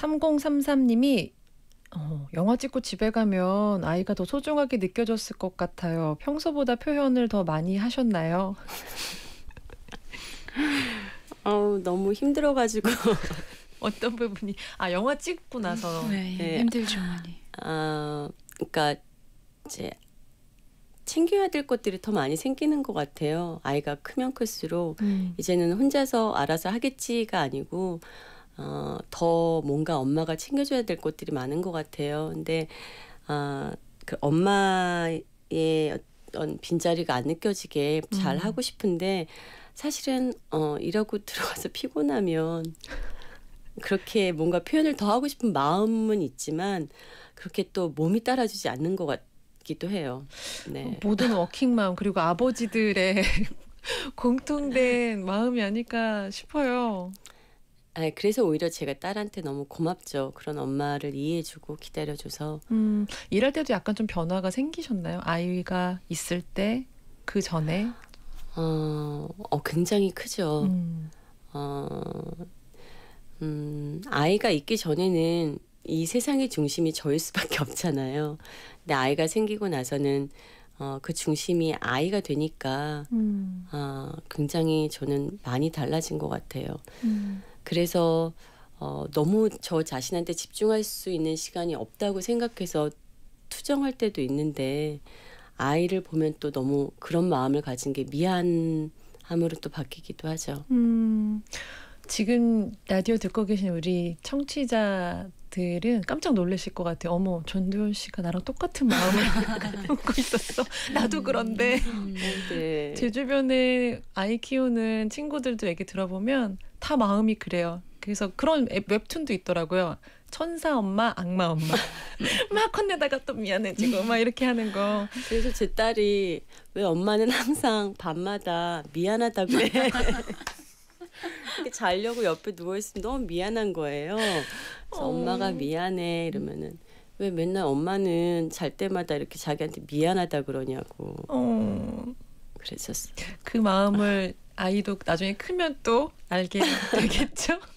3033님이 어, 영화 찍고 집에 가면 아이가 더 소중하게 느껴졌을 것 같아요. 평소보다 표현을 더 많이 하셨나요? 어, 너무 힘들어가지고 어떤 부분이 아 영화 찍고 나서 음, 네, 네. 힘들죠 많이. 아 그러니까 이제 챙겨야 될 것들이 더 많이 생기는 것 같아요. 아이가 크면 클수록 음. 이제는 혼자서 알아서 하겠지가 아니고 어, 더 뭔가 엄마가 챙겨줘야 될 것들이 많은 것 같아요. 근데 어, 그 엄마의 어떤 빈자리가 안 느껴지게 잘 음. 하고 싶은데 사실은 어, 이러고 들어가서 피곤하면 그렇게 뭔가 표현을 더 하고 싶은 마음은 있지만 그렇게 또 몸이 따라주지 않는 것 같기도 해요. 네. 어, 모든 워킹맘 그리고 아버지들의 공통된 마음이 아닐까 싶어요. 아, 그래서 오히려 제가 딸한테 너무 고맙죠. 그런 엄마를 이해해주고 기다려줘서. 음, 일할 때도 약간 좀 변화가 생기셨나요? 아이가 있을 때, 그 전에? 어, 어 굉장히 크죠. 음. 어, 음, 아이가 있기 전에는 이 세상의 중심이 저일 수밖에 없잖아요. 근데 아이가 생기고 나서는 어, 그 중심이 아이가 되니까 음. 어, 굉장히 저는 많이 달라진 것 같아요. 음. 그래서 어, 너무 저 자신한테 집중할 수 있는 시간이 없다고 생각해서 투정할 때도 있는데 아이를 보면 또 너무 그런 마음을 가진 게 미안함으로 또 바뀌기도 하죠. 음. 지금 라디오 듣고 계신 우리 청취자들은 깜짝 놀라실 것 같아요. 어머, 전두현 씨가 나랑 똑같은 마음을 갖고 있었어. 나도 그런데. 음, 네. 제 주변에 아이 키우는 친구들도 얘기 들어보면 다 마음이 그래요. 그래서 그런 웹툰도 있더라고요. 천사 엄마, 악마 엄마. 막 혼내다가 또 미안해지고 막 이렇게 하는 거. 그래서 제 딸이 왜 엄마는 항상 밤마다 미안하다 그래. 자려고 옆에 누워 있으면 너무 미안한 거예요. 그래서 어. 엄마가 미안해 이러면은 왜 맨날 엄마는 잘 때마다 이렇게 자기한테 미안하다 그러냐고. 어. 그랬었어. 그 마음을 아이도 나중에 크면 또 알게 되겠죠.